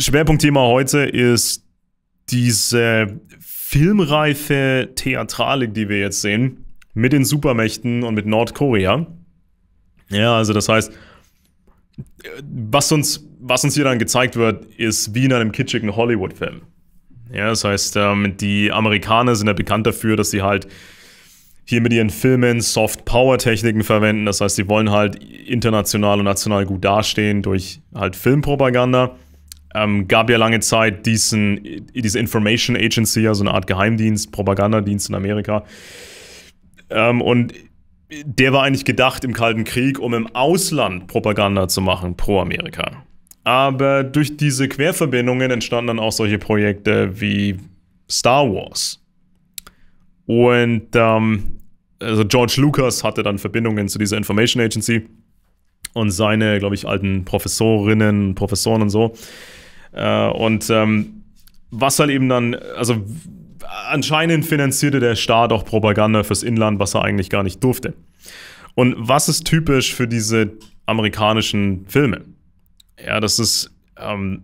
Schwerpunktthema heute ist diese filmreife Theatralik, die wir jetzt sehen, mit den Supermächten und mit Nordkorea. Ja, also das heißt, was uns, was uns hier dann gezeigt wird, ist wie in einem kitschigen Hollywood-Film. Ja, das heißt, ähm, die Amerikaner sind ja bekannt dafür, dass sie halt hier mit ihren Filmen Soft-Power-Techniken verwenden. Das heißt, sie wollen halt international und national gut dastehen durch halt Filmpropaganda ähm, gab ja lange Zeit diesen, diese Information Agency, also eine Art Geheimdienst, Propagandadienst in Amerika. Ähm, und der war eigentlich gedacht im Kalten Krieg, um im Ausland Propaganda zu machen pro Amerika. Aber durch diese Querverbindungen entstanden dann auch solche Projekte wie Star Wars. Und ähm, also George Lucas hatte dann Verbindungen zu dieser Information Agency und seine, glaube ich, alten Professorinnen, Professoren und so äh, und ähm, was halt eben dann, also anscheinend finanzierte der Staat auch Propaganda fürs Inland, was er eigentlich gar nicht durfte. Und was ist typisch für diese amerikanischen Filme? Ja, das ist ähm,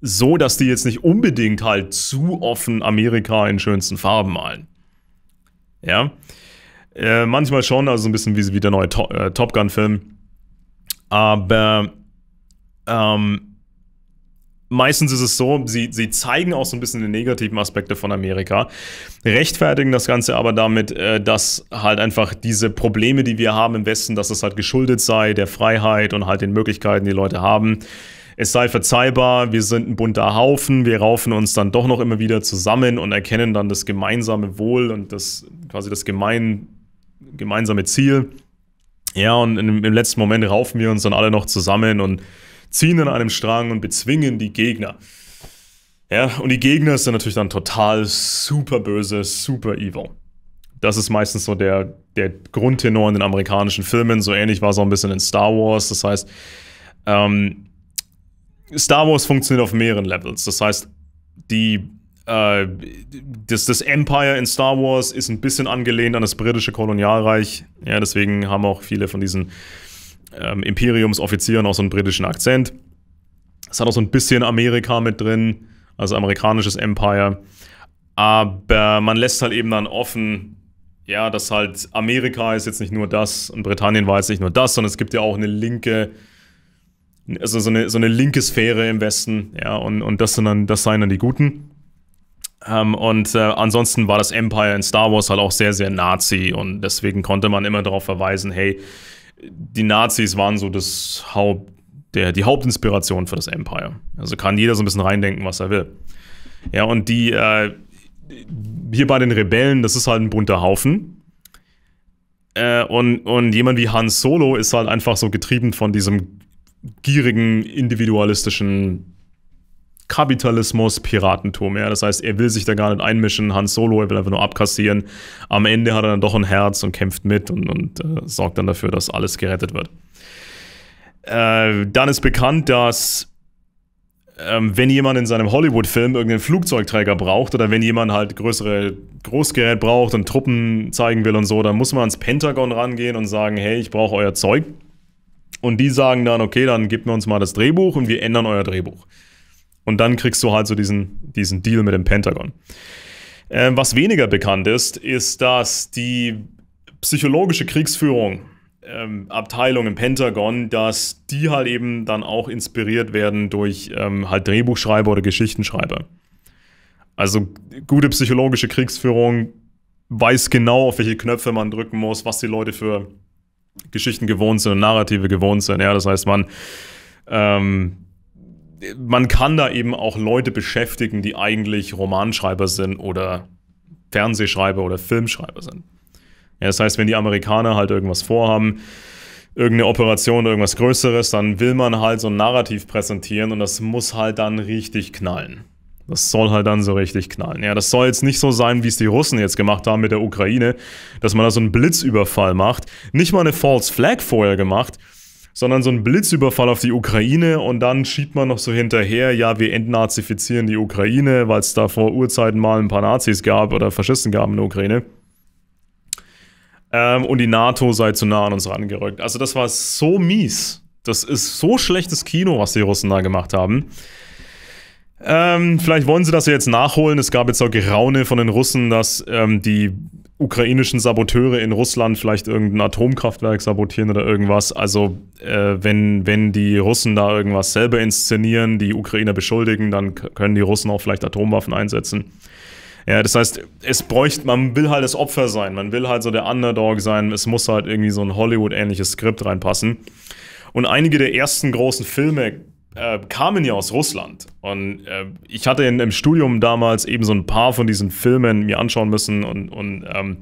so, dass die jetzt nicht unbedingt halt zu offen Amerika in schönsten Farben malen. Ja, äh, manchmal schon, also ein bisschen wie, wie der neue to äh, Top Gun-Film. Aber ähm, meistens ist es so, sie, sie zeigen auch so ein bisschen die negativen Aspekte von Amerika, rechtfertigen das Ganze aber damit, äh, dass halt einfach diese Probleme, die wir haben im Westen, dass es halt geschuldet sei, der Freiheit und halt den Möglichkeiten, die Leute haben. Es sei verzeihbar, wir sind ein bunter Haufen, wir raufen uns dann doch noch immer wieder zusammen und erkennen dann das gemeinsame Wohl und das quasi das gemein, gemeinsame Ziel. Ja, und im, im letzten Moment raufen wir uns dann alle noch zusammen und ziehen an einem Strang und bezwingen die Gegner. Ja, und die Gegner sind natürlich dann total super böse, super evil. Das ist meistens so der, der Grundtenor in den amerikanischen Filmen. So ähnlich war es auch ein bisschen in Star Wars. Das heißt, ähm, Star Wars funktioniert auf mehreren Levels. Das heißt, die, äh, das, das Empire in Star Wars ist ein bisschen angelehnt an das britische Kolonialreich. Ja, deswegen haben auch viele von diesen ähm, Imperiumsoffizier und auch so einen britischen Akzent. Es hat auch so ein bisschen Amerika mit drin, also amerikanisches Empire. Aber man lässt halt eben dann offen, ja, dass halt Amerika ist jetzt nicht nur das und Britannien war jetzt nicht nur das, sondern es gibt ja auch eine linke, also so eine, so eine linke Sphäre im Westen, ja, und, und das, sind dann, das seien dann die Guten. Ähm, und äh, ansonsten war das Empire in Star Wars halt auch sehr, sehr Nazi und deswegen konnte man immer darauf verweisen, hey, die Nazis waren so das Haupt, der, die Hauptinspiration für das Empire. Also kann jeder so ein bisschen reindenken, was er will. Ja, und die, äh, hier bei den Rebellen, das ist halt ein bunter Haufen. Äh, und, und jemand wie Han Solo ist halt einfach so getrieben von diesem gierigen, individualistischen Kapitalismus, Piratentum. Ja? Das heißt, er will sich da gar nicht einmischen, Han Solo, er will einfach nur abkassieren. Am Ende hat er dann doch ein Herz und kämpft mit und, und äh, sorgt dann dafür, dass alles gerettet wird. Äh, dann ist bekannt, dass ähm, wenn jemand in seinem Hollywood-Film irgendeinen Flugzeugträger braucht oder wenn jemand halt größere Großgerät braucht und Truppen zeigen will und so, dann muss man ans Pentagon rangehen und sagen, hey, ich brauche euer Zeug. Und die sagen dann, okay, dann gebt mir uns mal das Drehbuch und wir ändern euer Drehbuch. Und dann kriegst du halt so diesen, diesen Deal mit dem Pentagon. Äh, was weniger bekannt ist, ist, dass die psychologische Kriegsführung ähm, Abteilung im Pentagon, dass die halt eben dann auch inspiriert werden durch ähm, halt Drehbuchschreiber oder Geschichtenschreiber. Also gute psychologische Kriegsführung weiß genau, auf welche Knöpfe man drücken muss, was die Leute für Geschichten gewohnt sind und Narrative gewohnt sind. Ja, das heißt, man ähm, man kann da eben auch Leute beschäftigen, die eigentlich Romanschreiber sind oder Fernsehschreiber oder Filmschreiber sind. Ja, das heißt, wenn die Amerikaner halt irgendwas vorhaben, irgendeine Operation oder irgendwas Größeres, dann will man halt so ein Narrativ präsentieren und das muss halt dann richtig knallen. Das soll halt dann so richtig knallen. Ja, das soll jetzt nicht so sein, wie es die Russen jetzt gemacht haben mit der Ukraine, dass man da so einen Blitzüberfall macht, nicht mal eine False Flag vorher gemacht, sondern so ein Blitzüberfall auf die Ukraine und dann schiebt man noch so hinterher, ja, wir entnazifizieren die Ukraine, weil es da vor Urzeiten mal ein paar Nazis gab oder Faschisten gab in der Ukraine. Ähm, und die NATO sei zu nah an uns rangerückt. Also das war so mies. Das ist so schlechtes Kino, was die Russen da gemacht haben. Ähm, vielleicht wollen sie das ja jetzt nachholen. Es gab jetzt auch Geraune von den Russen, dass ähm, die ukrainischen Saboteure in Russland vielleicht irgendein Atomkraftwerk sabotieren oder irgendwas. Also äh, wenn, wenn die Russen da irgendwas selber inszenieren, die Ukrainer beschuldigen, dann können die Russen auch vielleicht Atomwaffen einsetzen. Ja, das heißt, es bräuchte, man will halt das Opfer sein, man will halt so der Underdog sein, es muss halt irgendwie so ein Hollywood-ähnliches Skript reinpassen. Und einige der ersten großen Filme äh, kamen ja aus Russland. Und äh, ich hatte in, im Studium damals eben so ein paar von diesen Filmen mir anschauen müssen und, und ähm,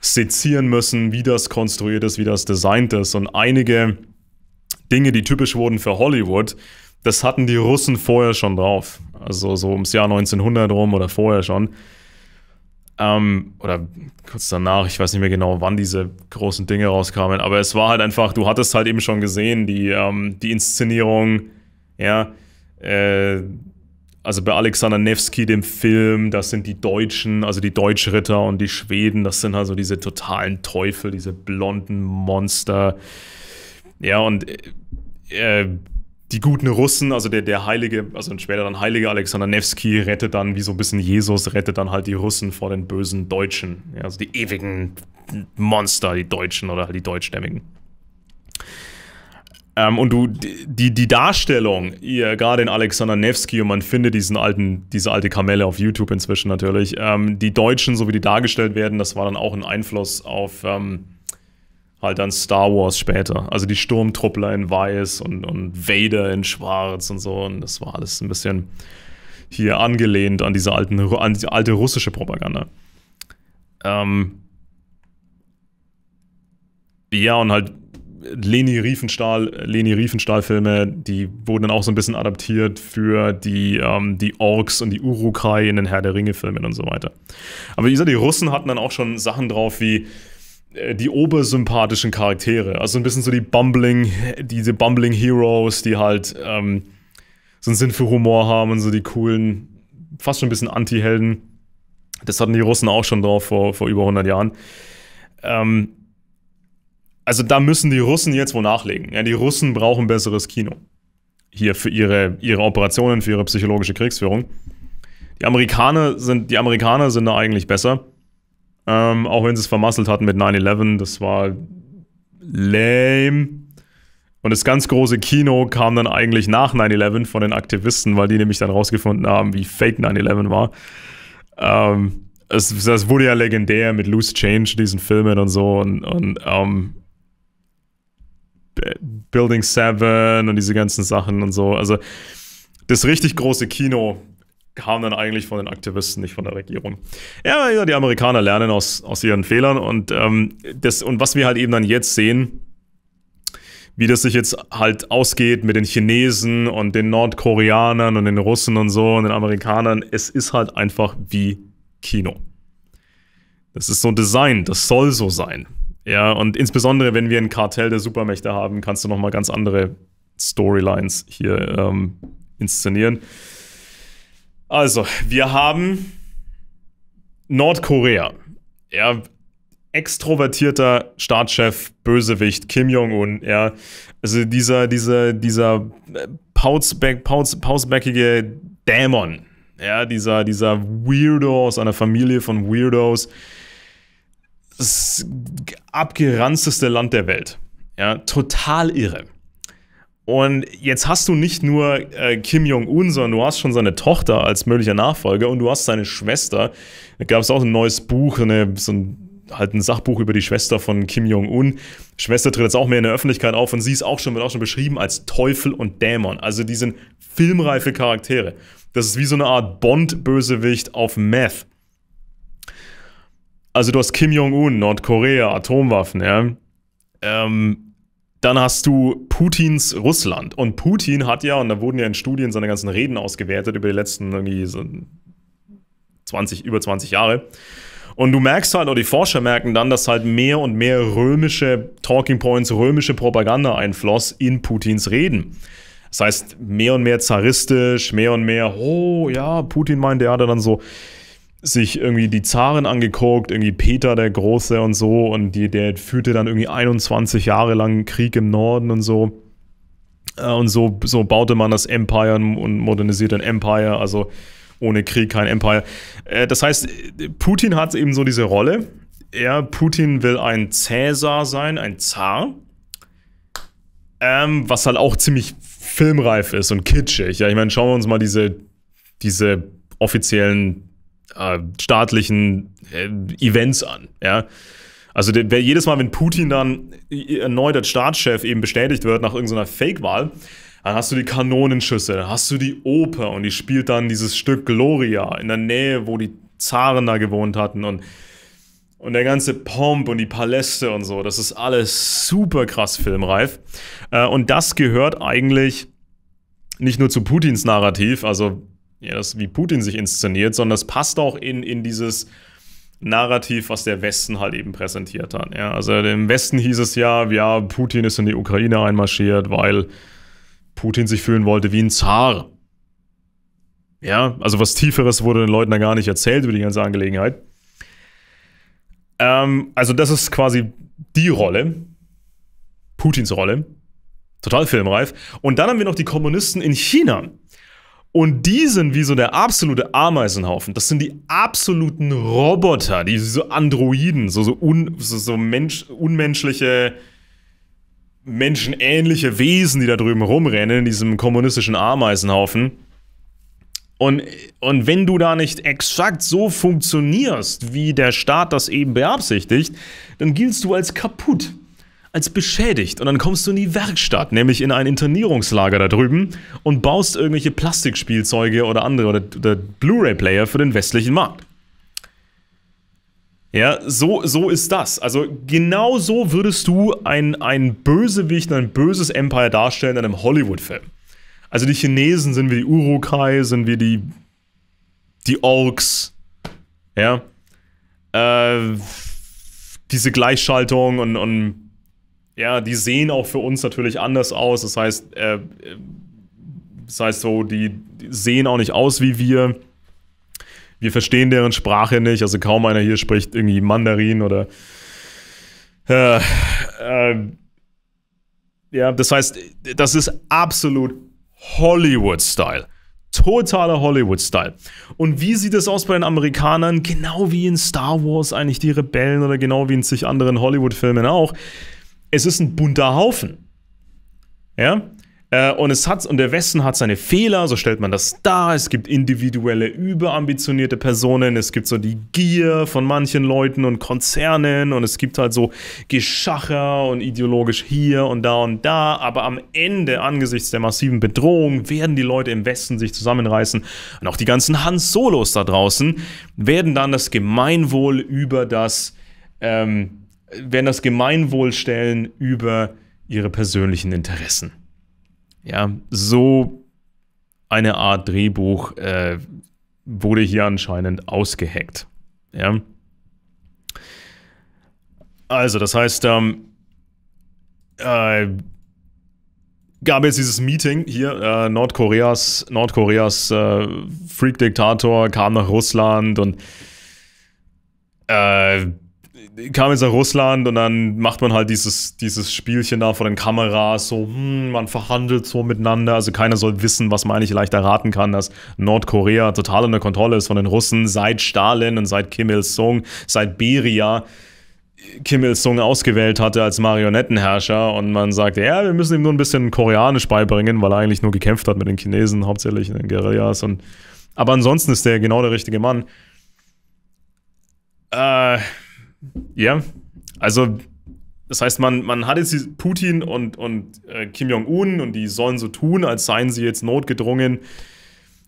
sezieren müssen, wie das konstruiert ist, wie das designt ist. Und einige Dinge, die typisch wurden für Hollywood, das hatten die Russen vorher schon drauf. Also so ums Jahr 1900 rum oder vorher schon. Ähm, oder kurz danach, ich weiß nicht mehr genau, wann diese großen Dinge rauskamen, aber es war halt einfach, du hattest halt eben schon gesehen, die, ähm, die Inszenierung, ja, äh, also bei Alexander Nevsky, dem Film, das sind die Deutschen, also die Deutschritter und die Schweden, das sind also diese totalen Teufel, diese blonden Monster. Ja, und äh, äh die guten Russen, also der, der heilige, also später dann heilige Alexander Nevsky rettet dann, wie so ein bisschen Jesus, rettet dann halt die Russen vor den bösen Deutschen. Ja, also die ewigen Monster, die Deutschen oder halt die Deutschstämmigen. Ähm, und du, die, die Darstellung, ihr, gerade in Alexander Nevsky, und man findet diesen alten, diese alte Kamelle auf YouTube inzwischen natürlich, ähm, die Deutschen, so wie die dargestellt werden, das war dann auch ein Einfluss auf ähm, halt dann Star Wars später. Also die Sturmtruppler in weiß und, und Vader in schwarz und so. Und das war alles ein bisschen hier angelehnt an diese alten, an diese alte russische Propaganda. Ähm, ja, und halt Leni Riefenstahl, Leni Riefenstahl-Filme, die wurden dann auch so ein bisschen adaptiert für die, ähm, die Orks und die Urukai in den Herr der Ringe-Filmen und so weiter. Aber wie gesagt, die Russen hatten dann auch schon Sachen drauf wie äh, die obersympathischen Charaktere. Also ein bisschen so die Bumbling, diese Bumbling Heroes, die halt ähm, so einen Sinn für Humor haben und so die coolen, fast schon ein bisschen Anti-Helden. Das hatten die Russen auch schon drauf vor, vor über 100 Jahren. Ähm, also da müssen die Russen jetzt wohl nachlegen. Ja, die Russen brauchen besseres Kino. Hier für ihre, ihre Operationen, für ihre psychologische Kriegsführung. Die Amerikaner sind, die Amerikaner sind da eigentlich besser. Ähm, auch wenn sie es vermasselt hatten mit 9-11, das war lame. Und das ganz große Kino kam dann eigentlich nach 9-11 von den Aktivisten, weil die nämlich dann rausgefunden haben, wie fake 9-11 war. Ähm, es, das wurde ja legendär mit Loose Change, diesen Filmen und so. Und, und ähm, Building 7 und diese ganzen Sachen und so. Also das richtig große Kino kam dann eigentlich von den Aktivisten, nicht von der Regierung. Ja, ja die Amerikaner lernen aus, aus ihren Fehlern und, ähm, das, und was wir halt eben dann jetzt sehen, wie das sich jetzt halt ausgeht mit den Chinesen und den Nordkoreanern und den Russen und so und den Amerikanern, es ist halt einfach wie Kino. Das ist so ein Design, das soll so sein. Ja, und insbesondere, wenn wir ein Kartell der Supermächte haben, kannst du noch mal ganz andere Storylines hier ähm, inszenieren. Also, wir haben Nordkorea. Ja, extrovertierter Staatschef, Bösewicht, Kim Jong-un, ja. Also dieser, dieser, dieser äh, pauzback, Dämon, ja, dieser, dieser Weirdo aus einer Familie von Weirdos, das abgeranzteste Land der Welt. Ja, total irre. Und jetzt hast du nicht nur äh, Kim Jong-un, sondern du hast schon seine Tochter als möglicher Nachfolger und du hast seine Schwester. Da gab es auch ein neues Buch, eine, so ein, halt ein Sachbuch über die Schwester von Kim Jong-un. Schwester tritt jetzt auch mehr in der Öffentlichkeit auf und sie ist auch schon, wird auch schon beschrieben als Teufel und Dämon. Also die sind filmreife Charaktere. Das ist wie so eine Art Bond-Bösewicht auf Meth also du hast Kim Jong-un, Nordkorea, Atomwaffen, ja. Ähm, dann hast du Putins Russland. Und Putin hat ja, und da wurden ja in Studien seine ganzen Reden ausgewertet über die letzten irgendwie so 20, über 20 Jahre. Und du merkst halt, oder die Forscher merken dann, dass halt mehr und mehr römische Talking Points, römische Propaganda einfloss in Putins Reden. Das heißt, mehr und mehr zaristisch, mehr und mehr, oh ja, Putin meinte, der hatte dann so sich irgendwie die Zaren angeguckt, irgendwie Peter der Große und so, und die, der führte dann irgendwie 21 Jahre lang Krieg im Norden und so. Äh, und so, so baute man das Empire und modernisierte ein Empire, also ohne Krieg kein Empire. Äh, das heißt, Putin hat eben so diese Rolle. Er, Putin will ein Cäsar sein, ein Zar. Ähm, was halt auch ziemlich filmreif ist und kitschig. Ja, ich meine, schauen wir uns mal diese, diese offiziellen äh, staatlichen äh, Events an. Ja? Also der, jedes Mal, wenn Putin dann erneut als Staatschef eben bestätigt wird nach irgendeiner Fake-Wahl, dann hast du die Kanonenschüsse, dann hast du die Oper und die spielt dann dieses Stück Gloria in der Nähe, wo die Zaren da gewohnt hatten und, und der ganze Pomp und die Paläste und so, das ist alles super krass filmreif. Äh, und das gehört eigentlich nicht nur zu Putins Narrativ, also ja, das wie Putin sich inszeniert, sondern es passt auch in, in dieses Narrativ, was der Westen halt eben präsentiert hat. Ja, also im Westen hieß es ja, ja, Putin ist in die Ukraine einmarschiert, weil Putin sich fühlen wollte wie ein Zar. Ja, also was Tieferes wurde den Leuten da gar nicht erzählt über die ganze Angelegenheit. Ähm, also das ist quasi die Rolle, Putins Rolle. Total filmreif. Und dann haben wir noch die Kommunisten in China. Und die sind wie so der absolute Ameisenhaufen. Das sind die absoluten Roboter, die so Androiden, so, so, un, so, so Mensch, unmenschliche, menschenähnliche Wesen, die da drüben rumrennen in diesem kommunistischen Ameisenhaufen. Und, und wenn du da nicht exakt so funktionierst, wie der Staat das eben beabsichtigt, dann giltst du als kaputt als beschädigt und dann kommst du in die Werkstatt, nämlich in ein Internierungslager da drüben und baust irgendwelche Plastikspielzeuge oder andere oder, oder Blu-ray-Player für den westlichen Markt. Ja, so, so ist das. Also genau so würdest du ein, ein Bösewicht, ein böses Empire darstellen in einem Hollywood-Film. Also die Chinesen sind wie die Urukai, sind wie die, die Orks. Ja. Äh, diese Gleichschaltung und, und ja, die sehen auch für uns natürlich anders aus. Das heißt, äh, äh, das heißt so, die, die, sehen auch nicht aus wie wir. Wir verstehen deren Sprache nicht. Also kaum einer hier spricht irgendwie Mandarin oder. Äh, äh, ja, das heißt, das ist absolut Hollywood-Style. Totaler Hollywood-Style. Und wie sieht es aus bei den Amerikanern? Genau wie in Star Wars eigentlich die Rebellen oder genau wie in zig anderen Hollywood-Filmen auch es ist ein bunter Haufen. Ja? Äh, und, es hat, und der Westen hat seine Fehler, so stellt man das dar. Es gibt individuelle, überambitionierte Personen. Es gibt so die Gier von manchen Leuten und Konzernen. Und es gibt halt so Geschacher und ideologisch hier und da und da. Aber am Ende, angesichts der massiven Bedrohung, werden die Leute im Westen sich zusammenreißen. Und auch die ganzen Hans Solos da draußen werden dann das Gemeinwohl über das. Ähm, werden das Gemeinwohl stellen über ihre persönlichen Interessen. Ja, so eine Art Drehbuch äh, wurde hier anscheinend ausgeheckt. Ja. Also, das heißt, ähm, äh, gab jetzt dieses Meeting hier, äh, Nordkoreas, Nordkoreas äh, Freak-Diktator kam nach Russland und äh, kam jetzt nach Russland und dann macht man halt dieses, dieses Spielchen da vor den Kameras, so, hm, man verhandelt so miteinander, also keiner soll wissen, was man eigentlich leicht erraten kann, dass Nordkorea total unter Kontrolle ist von den Russen seit Stalin und seit Kim Il-sung, seit Beria. Kim Il-sung ausgewählt hatte als Marionettenherrscher und man sagte, ja, wir müssen ihm nur ein bisschen Koreanisch beibringen, weil er eigentlich nur gekämpft hat mit den Chinesen, hauptsächlich in den Guerillas. Und, aber ansonsten ist der genau der richtige Mann. Äh, ja, also das heißt, man, man hat jetzt Putin und, und äh, Kim Jong-un und die sollen so tun, als seien sie jetzt notgedrungen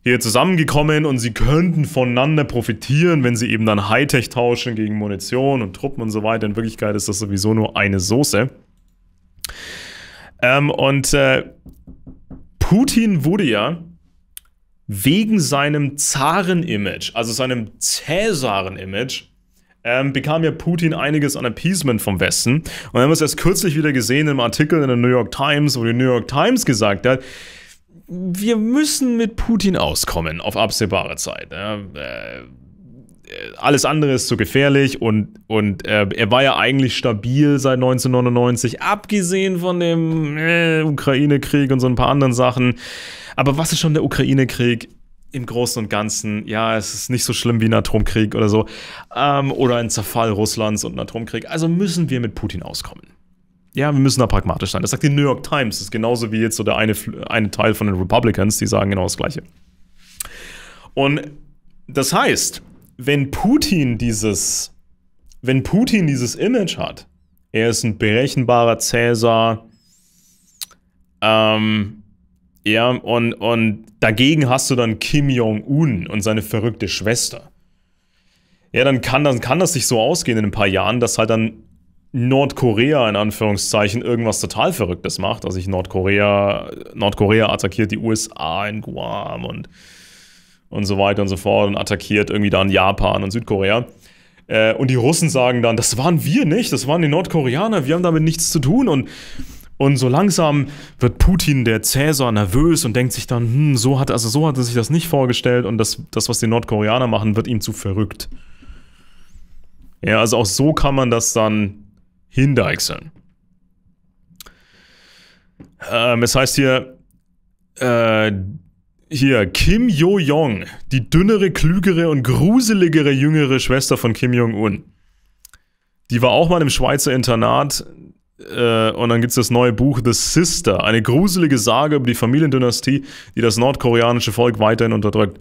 hier zusammengekommen und sie könnten voneinander profitieren, wenn sie eben dann Hightech tauschen gegen Munition und Truppen und so weiter. In Wirklichkeit ist das sowieso nur eine Soße. Ähm, und äh, Putin wurde ja wegen seinem Zaren-Image, also seinem Cäsaren-Image, ähm, bekam ja Putin einiges an Appeasement vom Westen. Und dann haben wir es erst kürzlich wieder gesehen im Artikel in der New York Times, wo die New York Times gesagt hat, wir müssen mit Putin auskommen auf absehbare Zeit. Äh, äh, alles andere ist zu gefährlich und, und äh, er war ja eigentlich stabil seit 1999, abgesehen von dem äh, Ukraine-Krieg und so ein paar anderen Sachen. Aber was ist schon der Ukraine-Krieg? im Großen und Ganzen, ja, es ist nicht so schlimm wie ein Atomkrieg oder so. Ähm, oder ein Zerfall Russlands und ein Atomkrieg. Also müssen wir mit Putin auskommen. Ja, wir müssen da pragmatisch sein. Das sagt die New York Times. Das ist genauso wie jetzt so der eine, eine Teil von den Republicans, die sagen genau das Gleiche. Und das heißt, wenn Putin dieses, wenn Putin dieses Image hat, er ist ein berechenbarer Cäsar, ähm, ja, und, und dagegen hast du dann Kim Jong-un und seine verrückte Schwester. Ja, dann kann, dann kann das sich so ausgehen in ein paar Jahren, dass halt dann Nordkorea in Anführungszeichen irgendwas total Verrücktes macht. Also ich Nordkorea, Nordkorea attackiert die USA in Guam und, und so weiter und so fort und attackiert irgendwie dann Japan und Südkorea. Äh, und die Russen sagen dann, das waren wir nicht, das waren die Nordkoreaner, wir haben damit nichts zu tun und und so langsam wird Putin, der Cäsar, nervös und denkt sich dann, hm, so hat, also so hat er sich das nicht vorgestellt und das, das, was die Nordkoreaner machen, wird ihm zu verrückt. Ja, also auch so kann man das dann hindeichseln. Ähm, es heißt hier, äh, hier, Kim Yo-Jong, die dünnere, klügere und gruseligere jüngere Schwester von Kim Jong-un. Die war auch mal im Schweizer Internat, äh, und dann gibt es das neue Buch The Sister, eine gruselige Sage über die Familiendynastie, die das nordkoreanische Volk weiterhin unterdrückt.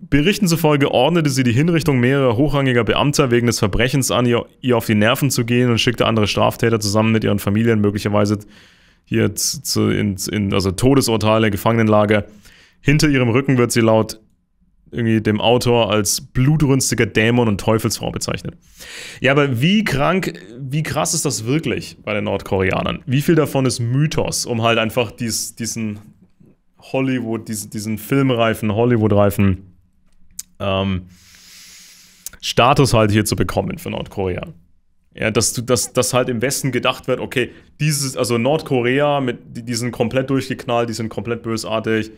Berichten zufolge ordnete sie die Hinrichtung mehrerer hochrangiger Beamter wegen des Verbrechens an, ihr, auf die Nerven zu gehen und schickte andere Straftäter zusammen mit ihren Familien möglicherweise hier zu, in, in, also Todesurteile, Gefangenenlager. Hinter ihrem Rücken wird sie laut irgendwie dem Autor als blutrünstiger Dämon und Teufelsfrau bezeichnet. Ja, aber wie krank wie krass ist das wirklich bei den Nordkoreanern? Wie viel davon ist Mythos, um halt einfach dies, diesen Hollywood, diesen, diesen filmreifen, Hollywood-reifen ähm, Status halt hier zu bekommen für Nordkorea? Ja, dass, dass, dass halt im Westen gedacht wird, okay, dieses, also Nordkorea, mit, die, die sind komplett durchgeknallt, die sind komplett bösartig.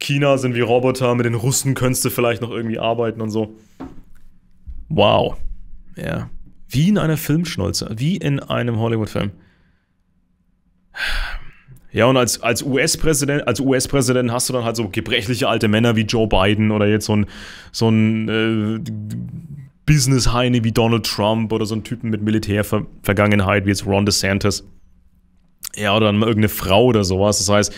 China sind wie Roboter, mit den Russen könntest du vielleicht noch irgendwie arbeiten und so. Wow. Ja. Wie in einer Filmschnulze, wie in einem Hollywood-Film. Ja, und als, als US-Präsident, us hast du dann halt so gebrechliche alte Männer wie Joe Biden oder jetzt so ein, so ein äh, business heine wie Donald Trump oder so einen Typen mit Militärvergangenheit wie jetzt Ron DeSantis. Ja, oder dann mal irgendeine Frau oder sowas. Das heißt,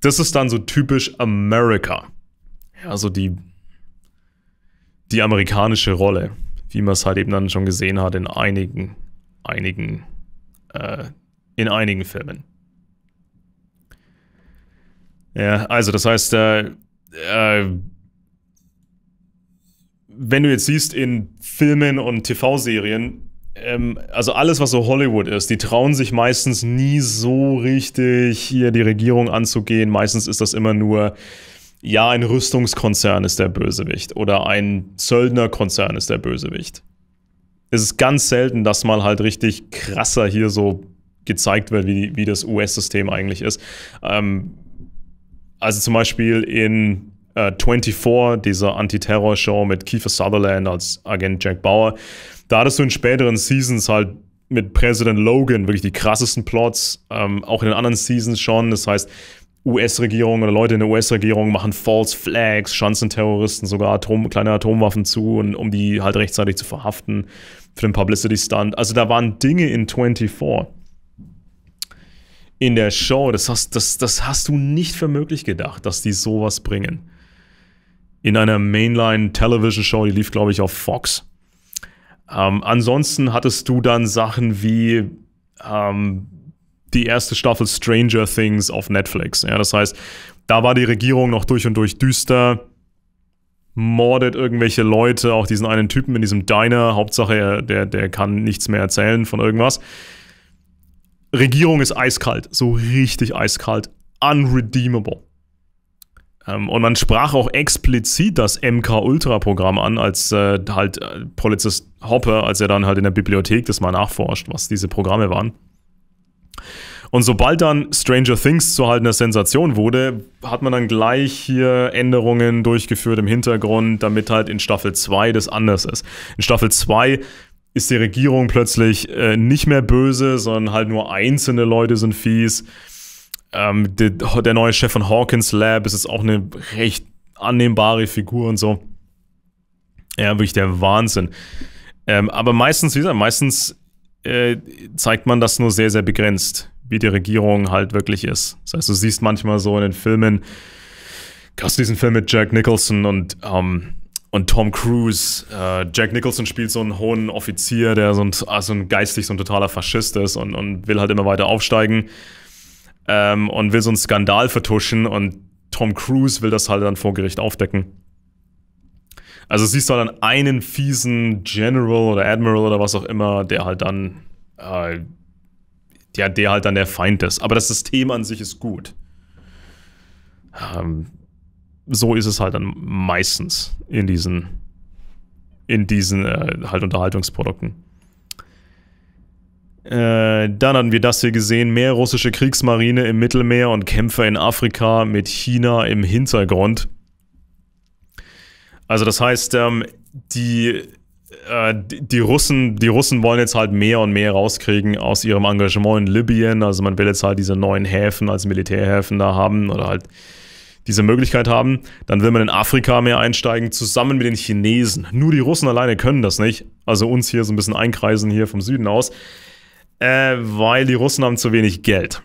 das ist dann so typisch America. Ja, so die, die amerikanische Rolle wie man es halt eben dann schon gesehen hat in einigen, einigen, äh, in einigen Filmen. Ja, also das heißt, äh, äh, wenn du jetzt siehst in Filmen und TV-Serien, ähm, also alles, was so Hollywood ist, die trauen sich meistens nie so richtig, hier die Regierung anzugehen. Meistens ist das immer nur ja, ein Rüstungskonzern ist der Bösewicht oder ein Söldnerkonzern ist der Bösewicht. Es ist ganz selten, dass mal halt richtig krasser hier so gezeigt wird, wie, wie das US-System eigentlich ist. Ähm, also zum Beispiel in äh, 24, dieser antiterror show mit Kiefer Sutherland als Agent Jack Bauer, da hattest du in späteren Seasons halt mit Präsident Logan wirklich die krassesten Plots, ähm, auch in den anderen Seasons schon. Das heißt, US-Regierung oder Leute in der US-Regierung machen False Flags, schanzen Terroristen sogar Atom, kleine Atomwaffen zu, und, um die halt rechtzeitig zu verhaften für den Publicity-Stunt. Also da waren Dinge in 24 in der Show, das hast, das, das hast du nicht für möglich gedacht, dass die sowas bringen. In einer Mainline-Television-Show, die lief, glaube ich, auf Fox. Ähm, ansonsten hattest du dann Sachen wie ähm, die erste Staffel Stranger Things auf Netflix. Ja, das heißt, da war die Regierung noch durch und durch düster, mordet irgendwelche Leute, auch diesen einen Typen in diesem Diner. Hauptsache, der, der kann nichts mehr erzählen von irgendwas. Regierung ist eiskalt, so richtig eiskalt, unredeemable. Ähm, und man sprach auch explizit das MK-Ultra-Programm an, als äh, halt äh, Polizist Hopper, als er dann halt in der Bibliothek das mal nachforscht, was diese Programme waren. Und sobald dann Stranger Things zu halt einer Sensation wurde, hat man dann gleich hier Änderungen durchgeführt im Hintergrund, damit halt in Staffel 2 das anders ist. In Staffel 2 ist die Regierung plötzlich äh, nicht mehr böse, sondern halt nur einzelne Leute sind fies. Ähm, die, der neue Chef von Hawkins Lab ist jetzt auch eine recht annehmbare Figur und so. Ja, wirklich der Wahnsinn. Ähm, aber meistens, wie gesagt, meistens äh, zeigt man das nur sehr, sehr begrenzt, wie die Regierung halt wirklich ist. Das heißt, du siehst manchmal so in den Filmen, hast diesen Film mit Jack Nicholson und, ähm, und Tom Cruise. Äh, Jack Nicholson spielt so einen hohen Offizier, der so ein, also ein geistig so ein totaler Faschist ist und, und will halt immer weiter aufsteigen ähm, und will so einen Skandal vertuschen und Tom Cruise will das halt dann vor Gericht aufdecken. Also siehst du halt dann einen fiesen General oder Admiral oder was auch immer, der halt dann, äh, ja, der halt dann der Feind ist. Aber das System an sich ist gut. Ähm, so ist es halt dann meistens in diesen, in diesen äh, halt Unterhaltungsprodukten. Äh, dann hatten wir das hier gesehen, mehr russische Kriegsmarine im Mittelmeer und Kämpfer in Afrika mit China im Hintergrund. Also das heißt, ähm, die, äh, die Russen, die Russen wollen jetzt halt mehr und mehr rauskriegen aus ihrem Engagement in Libyen. Also man will jetzt halt diese neuen Häfen als Militärhäfen da haben oder halt diese Möglichkeit haben. Dann will man in Afrika mehr einsteigen, zusammen mit den Chinesen. Nur die Russen alleine können das nicht. Also uns hier so ein bisschen einkreisen hier vom Süden aus. Äh, weil die Russen haben zu wenig Geld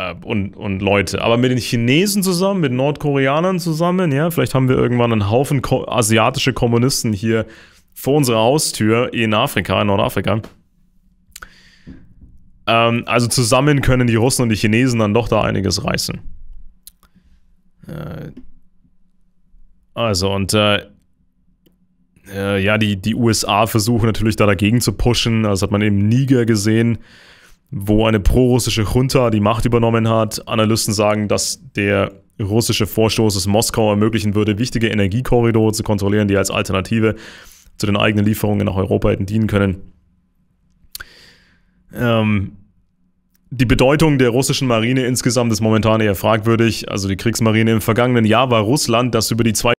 äh, und, und Leute. Aber mit den Chinesen zusammen, mit Nordkoreanern zusammen, ja, vielleicht haben wir irgendwann einen Haufen Ko asiatische Kommunisten hier vor unserer Haustür in Afrika, in Nordafrika. Ähm, also zusammen können die Russen und die Chinesen dann doch da einiges reißen. Äh, also, und äh, äh ja, die, die USA versuchen natürlich da dagegen zu pushen. Das also hat man im Niger gesehen wo eine prorussische Junta die Macht übernommen hat. Analysten sagen, dass der russische Vorstoß es Moskau ermöglichen würde, wichtige Energiekorridore zu kontrollieren, die als Alternative zu den eigenen Lieferungen nach Europa hätten dienen können. Ähm, die Bedeutung der russischen Marine insgesamt ist momentan eher fragwürdig. Also die Kriegsmarine im vergangenen Jahr war Russland, das über die zwei